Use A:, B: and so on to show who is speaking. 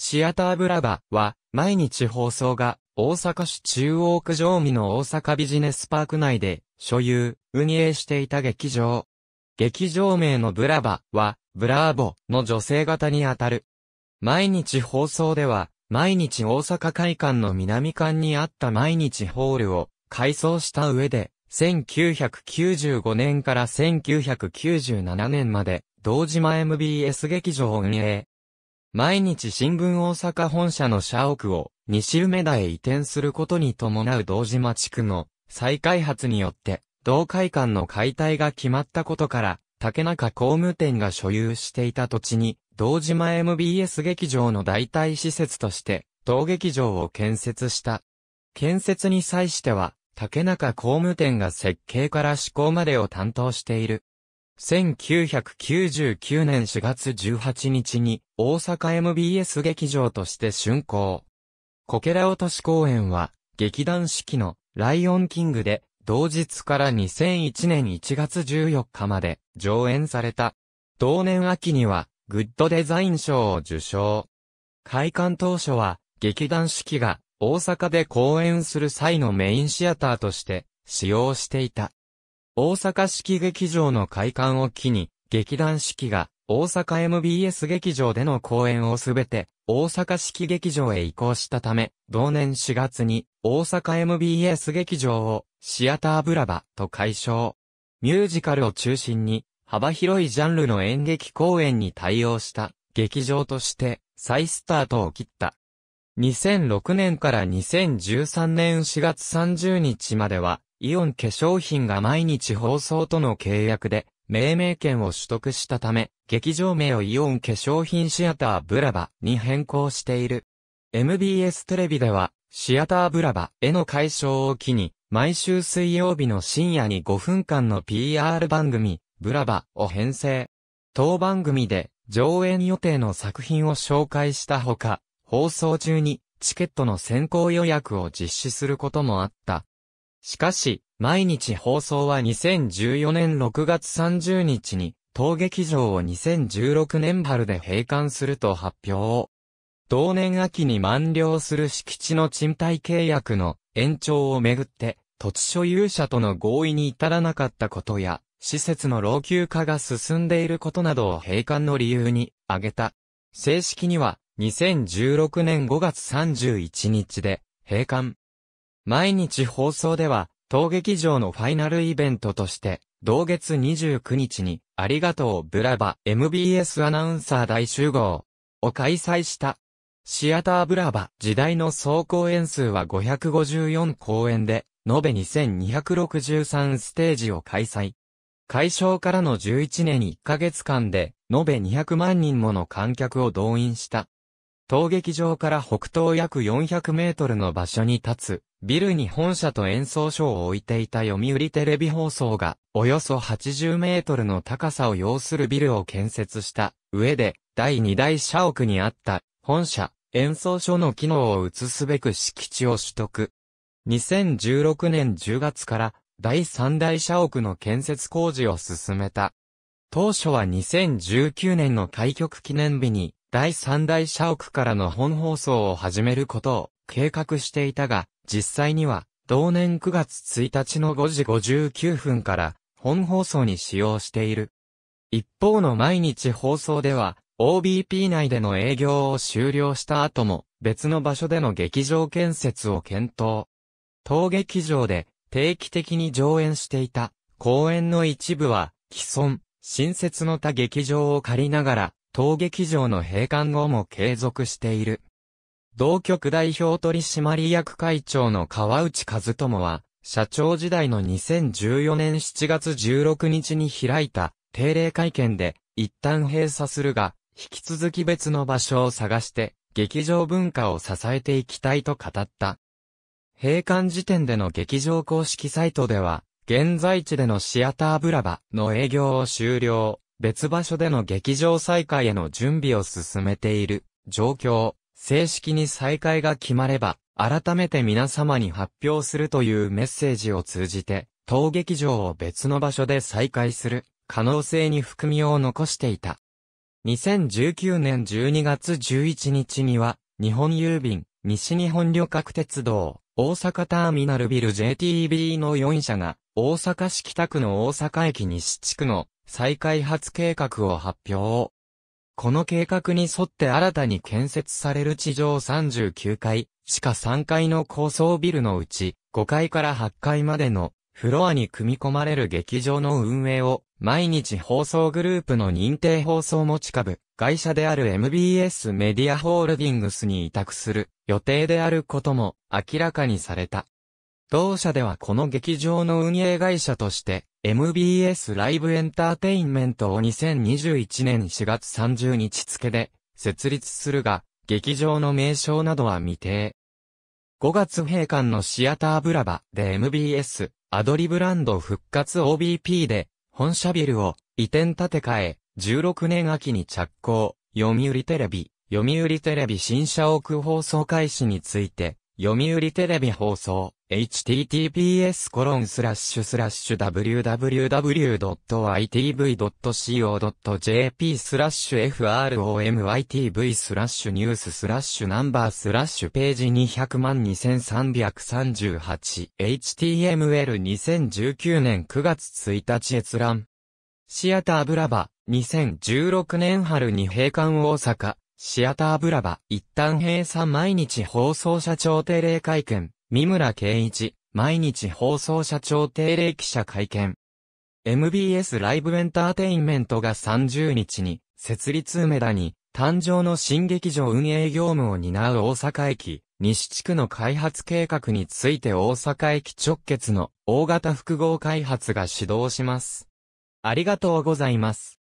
A: シアターブラバは、毎日放送が、大阪市中央区上見の大阪ビジネスパーク内で、所有、運営していた劇場。劇場名のブラバは、ブラーボの女性型にあたる。毎日放送では、毎日大阪会館の南館にあった毎日ホールを改装した上で、1995年から1997年まで、同島 MBS 劇場を運営。毎日新聞大阪本社の社屋を西梅田へ移転することに伴う堂島地区の再開発によって同会館の解体が決まったことから竹中工務店が所有していた土地に堂島 MBS 劇場の代替施設として同劇場を建設した。建設に際しては竹中工務店が設計から施工までを担当している。1999年4月18日に大阪 MBS 劇場として竣工。こけら落とし公演は劇団四季のライオンキングで同日から2001年1月14日まで上演された。同年秋にはグッドデザイン賞を受賞。開館当初は劇団四季が大阪で公演する際のメインシアターとして使用していた。大阪式劇場の開館を機に、劇団四季が大阪 MBS 劇場での公演をすべて大阪式劇場へ移行したため、同年4月に大阪 MBS 劇場をシアターブラバと解消。ミュージカルを中心に幅広いジャンルの演劇公演に対応した劇場として再スタートを切った。2006年から2013年4月30日まではイオン化粧品が毎日放送との契約で、命名権を取得したため、劇場名をイオン化粧品シアターブラバに変更している。MBS テレビでは、シアターブラバへの解消を機に、毎週水曜日の深夜に5分間の PR 番組、ブラバを編成。当番組で上演予定の作品を紹介したほか、放送中にチケットの先行予約を実施することもあった。しかし、毎日放送は2014年6月30日に、当劇場を2016年春で閉館すると発表。同年秋に満了する敷地の賃貸契約の延長をめぐって、土地所有者との合意に至らなかったことや、施設の老朽化が進んでいることなどを閉館の理由に挙げた。正式には、2016年5月31日で、閉館。毎日放送では、当劇場のファイナルイベントとして、同月29日に、ありがとうブラバ MBS アナウンサー大集合を開催した。シアターブラバ時代の総公演数は554公演で、延べ2263ステージを開催。開場からの11年1ヶ月間で、延べ200万人もの観客を動員した。当劇場から北東約400メートルの場所に立つ、ビルに本社と演奏所を置いていた読売テレビ放送が、およそ80メートルの高さを要するビルを建設した上で、第2代社屋にあった本社、演奏所の機能を移すべく敷地を取得。2016年10月から第3代社屋の建設工事を進めた。当初は2019年の開局記念日に第3代社屋からの本放送を始めることを計画していたが、実際には、同年9月1日の5時59分から本放送に使用している。一方の毎日放送では、OBP 内での営業を終了した後も、別の場所での劇場建設を検討。当劇場で定期的に上演していた公演の一部は、既存、新設の他劇場を借りながら、当劇場の閉館後も継続している。同局代表取締役会長の川内和友は、社長時代の2014年7月16日に開いた定例会見で、一旦閉鎖するが、引き続き別の場所を探して、劇場文化を支えていきたいと語った。閉館時点での劇場公式サイトでは、現在地でのシアターブラバの営業を終了、別場所での劇場再開への準備を進めている状況正式に再開が決まれば、改めて皆様に発表するというメッセージを通じて、当劇場を別の場所で再開する可能性に含みを残していた。2019年12月11日には、日本郵便、西日本旅客鉄道、大阪ターミナルビル JTB の4社が、大阪市北区の大阪駅西地区の再開発計画を発表。この計画に沿って新たに建設される地上39階、地下3階の高層ビルのうち、5階から8階までのフロアに組み込まれる劇場の運営を、毎日放送グループの認定放送持ち株、会社である MBS メディアホールディングスに委託する予定であることも明らかにされた。同社ではこの劇場の運営会社として、MBS ライブエンターテインメントを2021年4月30日付で設立するが、劇場の名称などは未定。5月閉館のシアターブラバで MBS、アドリブランド復活 OBP で、本社ビルを移転建て替え、16年秋に着工、読売テレビ、読売テレビ新社屋放送開始について、読売テレビ放送、https コロンスラッシュスラッシュ www.itv.co.jp スラッシュ f r o m i t v スラッシュニューススラッシュナンバースラッシュページ200万2338 html2019 年9月1日閲覧シアターブラバ2016年春に閉館大阪シアターブラバ、一旦閉鎖毎日放送社長定例会見、三村圭一、毎日放送社長定例記者会見。MBS ライブエンターテインメントが30日に、設立梅田に、誕生の新劇場運営業務を担う大阪駅、西地区の開発計画について大阪駅直結の大型複合開発が始動します。ありがとうございます。